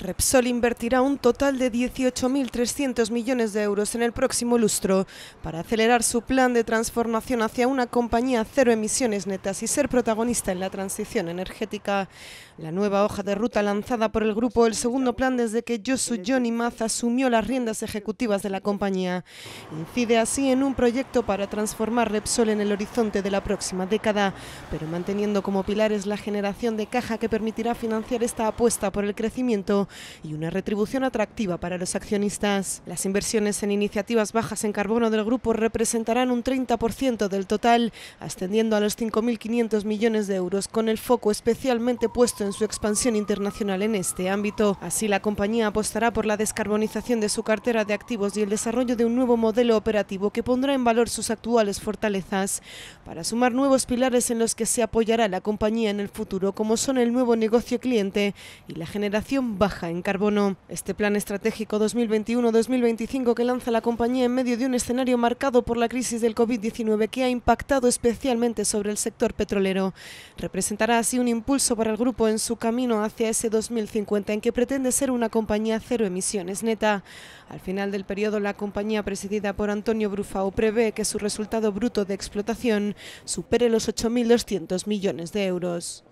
Repsol invertirá un total de 18.300 millones de euros en el próximo lustro para acelerar su plan de transformación hacia una compañía cero emisiones netas y ser protagonista en la transición energética. La nueva hoja de ruta lanzada por el grupo, el segundo plan desde que Josu Johnny Maz asumió las riendas ejecutivas de la compañía, incide así en un proyecto para transformar Repsol en el horizonte de la próxima década, pero manteniendo como pilares la generación de caja que permitirá financiar esta apuesta por el crecimiento y una retribución atractiva para los accionistas. Las inversiones en iniciativas bajas en carbono del grupo representarán un 30% del total, ascendiendo a los 5.500 millones de euros, con el foco especialmente puesto en su expansión internacional en este ámbito. Así, la compañía apostará por la descarbonización de su cartera de activos y el desarrollo de un nuevo modelo operativo que pondrá en valor sus actuales fortalezas para sumar nuevos pilares en los que se apoyará la compañía en el futuro, como son el nuevo negocio cliente y la generación baja en carbono. Este plan estratégico 2021-2025 que lanza la compañía en medio de un escenario marcado por la crisis del COVID-19 que ha impactado especialmente sobre el sector petrolero, representará así un impulso para el grupo en su camino hacia ese 2050 en que pretende ser una compañía cero emisiones neta. Al final del periodo, la compañía presidida por Antonio Brufao prevé que su resultado bruto de explotación supere los 8.200 millones de euros.